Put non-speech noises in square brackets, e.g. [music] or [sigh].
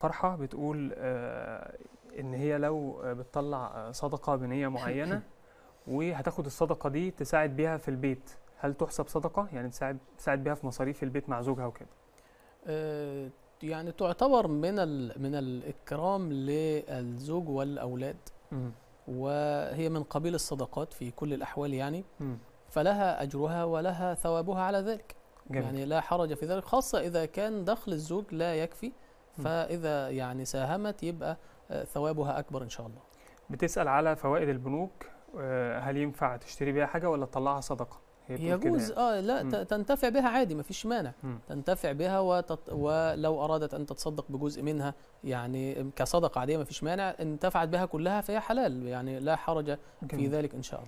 فرحة بتقول آه، إن هي لو بتطلع صدقة بنية معينة [laughs] وهتاخد الصدقة دي تساعد بيها في البيت هل تحسب صدقة؟ يعني تساعد تساعد بيها في مصاريف البيت مع زوجها وكده. آه، يعني تعتبر من ال من الإكرام للزوج والأولاد م. وهي من قبيل الصدقات في كل الأحوال يعني م. فلها أجرها ولها ثوابها على ذلك. جميل. يعني لا حرج في ذلك خاصة إذا كان دخل الزوج لا يكفي فاذا يعني ساهمت يبقى آه، ثوابها اكبر ان شاء الله بتسال على فوائد البنوك آه، هل ينفع تشتري بيها حاجه ولا تطلعها صدقه هي يجوز يعني. اه لا م. تنتفع بها عادي ما فيش مانع تنتفع بها وتط... ولو ارادت ان تتصدق بجزء منها يعني كصدقه عاديه ما فيش مانع انتفعت بها كلها فهي حلال يعني لا حرج في ذلك ان شاء الله